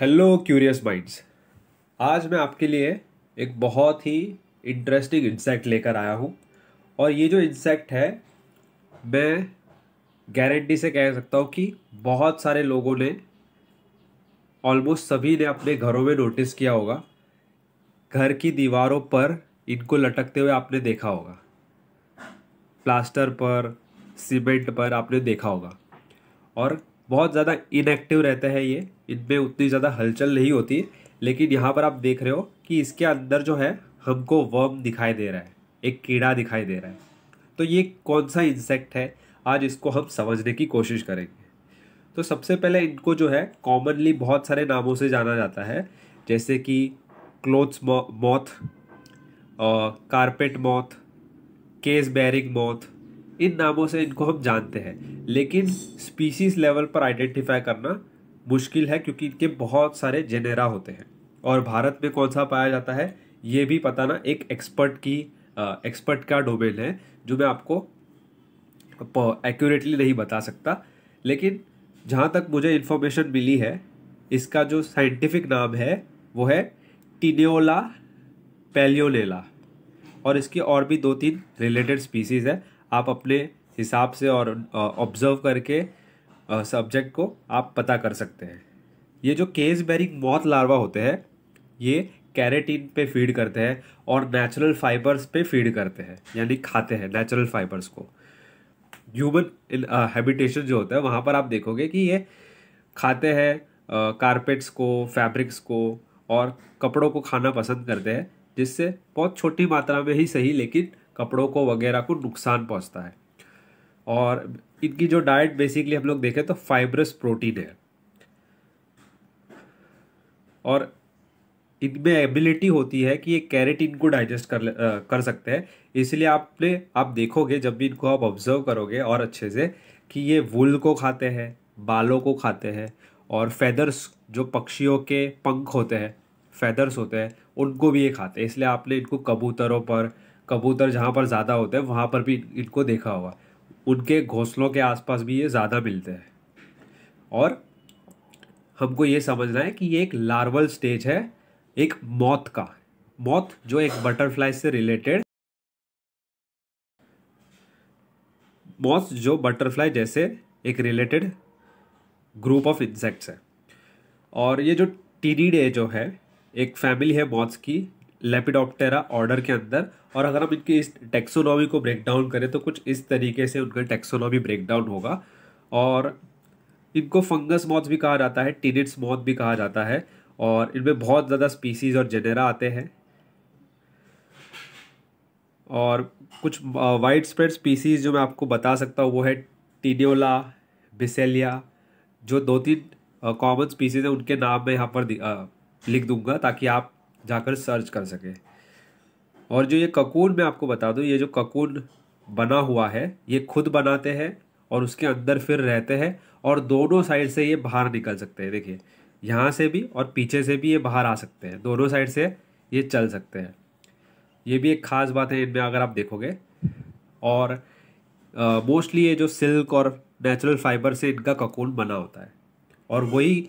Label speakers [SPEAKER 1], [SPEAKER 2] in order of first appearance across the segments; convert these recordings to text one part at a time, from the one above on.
[SPEAKER 1] hello curious minds आज मैं आपके लिए एक बहुत ही इंटरेस्टिंग इंसेक्ट लेकर आया हूँ और ये जो इंसेक्ट है मैं गारंटी से कह सकता हूँ कि बहुत सारे लोगों ने ऑलमोस्ट सभी ने अपने घरों में नोटिस किया होगा घर की दीवारों पर इनको लटकते हुए आपने देखा होगा प्लास्टर पर सीमेंट पर आपने देखा होगा और बहुत ज़्यादा इनएक्टिव रहता है ये इनमें उतनी ज़्यादा हलचल नहीं होती लेकिन यहाँ पर आप देख रहे हो कि इसके अंदर जो है हमको वर्म दिखाई दे रहा है एक कीड़ा दिखाई दे रहा है तो ये कौन सा इंसेक्ट है आज इसको हम समझने की कोशिश करेंगे तो सबसे पहले इनको जो है कॉमनली बहुत सारे नामों से जाना जाता है जैसे कि क्लोथ्स मौत कारपेट मौत केस बैरिंग मौत इन नामों से इनको हम जानते हैं लेकिन स्पीसीज लेवल पर आइडेंटिफाई करना मुश्किल है क्योंकि इनके बहुत सारे जेनेरा होते हैं और भारत में कौन सा पाया जाता है ये भी पता ना एक एक्सपर्ट की एक्सपर्ट का डोमेन है जो मैं आपको एक्यूरेटली नहीं बता सकता लेकिन जहाँ तक मुझे इन्फॉर्मेशन मिली है इसका जो साइंटिफिक नाम है वो है टिनेोला पेलियोलेला और इसकी और भी दो तीन रिलेटेड स्पीसीज़ है आप अपने हिसाब से और ऑब्ज़र्व करके सब्जेक्ट को आप पता कर सकते हैं ये जो केस बेरिंग मौत लार्वा होते हैं ये कैरेटीन पे फीड करते हैं और नेचुरल फाइबर्स पे फीड करते हैं यानी खाते हैं नेचुरल फाइबर्स को ह्यूमन हैबिटेशन जो होता है वहाँ पर आप देखोगे कि ये खाते हैं कारपेट्स को फैब्रिक्स को और कपड़ों को खाना पसंद करते हैं जिससे बहुत छोटी मात्रा में ही सही लेकिन कपड़ों को वगैरह को नुकसान पहुंचता है और इनकी जो डाइट बेसिकली हम लोग देखें तो फाइब्रस प्रोटीन है और इनमें एबिलिटी होती है कि ये कैरेट को डाइजेस्ट कर आ, कर सकते हैं इसलिए आपने आप देखोगे जब भी इनको आप ऑब्जर्व करोगे और अच्छे से कि ये वुल को खाते हैं बालों को खाते हैं और फेदर्स जो पक्षियों के पंख होते हैं फेदर्स होते हैं उनको भी ये खाते हैं इसलिए आपने इनको कबूतरों पर कबूतर जहाँ पर ज़्यादा होते हैं वहाँ पर भी इनको देखा होगा उनके घोंसलों के आसपास भी ये ज़्यादा मिलते हैं और हमको ये समझना है कि ये एक लार्वल स्टेज है एक मौत का मौत जो एक बटरफ्लाई से रिलेटेड मौत जो बटरफ्लाई जैसे एक रिलेटेड ग्रुप ऑफ इंसेक्ट्स है और ये जो डे जो है एक फैमिली है मौत की लेपिडॉप्टेरा ऑर्डर के अंदर और अगर हम इनकी इस टेक्सोनॉमी को ब्रेक डाउन करें तो कुछ इस तरीके से उनका टेक्सोनॉमी ब्रेक डाउन होगा और इनको फंगस मॉथ भी कहा जाता है टीनिट्स मॉथ भी कहा जाता है और इनमें बहुत ज़्यादा स्पीसीज़ और जेनेरा आते हैं और कुछ वाइड स्प्रेड स्पीसीज़ जो मैं आपको बता सकता हूँ वो है टीडियोला बिसेलिया जो दो तीन कॉमन स्पीसीज़ हैं उनके नाम मैं यहाँ पर लिख दूंगा ताकि आप जाकर सर्च कर सके और जो ये ककून मैं आपको बता दूँ ये जो ककून बना हुआ है ये खुद बनाते हैं और उसके अंदर फिर रहते हैं और दोनों साइड से ये बाहर निकल सकते हैं देखिए यहाँ से भी और पीछे से भी ये बाहर आ सकते हैं दोनों साइड से ये चल सकते हैं ये भी एक ख़ास बात है इनमें अगर आप देखोगे और मोस्टली uh, ये जो सिल्क और नेचुरल फाइबर से इनका ककून बना होता है और वही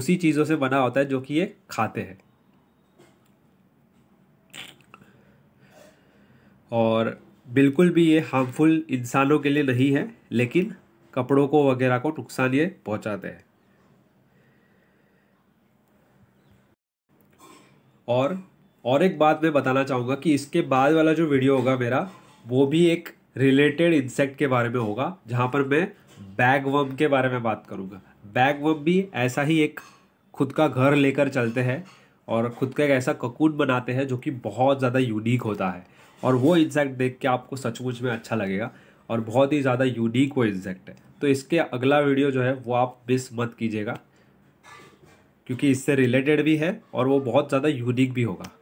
[SPEAKER 1] उसी चीज़ों से बना होता है जो कि ये खाते हैं और बिल्कुल भी ये हार्मफुल इंसानों के लिए नहीं है लेकिन कपड़ों को वगैरह को नुकसान ये पहुंचाते हैं और और एक बात मैं बताना चाहूँगा कि इसके बाद वाला जो वीडियो होगा मेरा वो भी एक रिलेटेड इंसेक्ट के बारे में होगा जहाँ पर मैं बैग वम के बारे में बात करूँगा बैग वम भी ऐसा ही एक खुद का घर लेकर चलते हैं और खुद का एक ऐसा ककून बनाते हैं जो कि बहुत ज़्यादा यूनिक होता है और वो इंसेक्ट देख के आपको सचमुच में अच्छा लगेगा और बहुत ही ज़्यादा यूनिक वो इंसेक्ट है तो इसके अगला वीडियो जो है वो आप मिस मत कीजिएगा क्योंकि इससे रिलेटेड भी है और वो बहुत ज़्यादा यूनिक भी होगा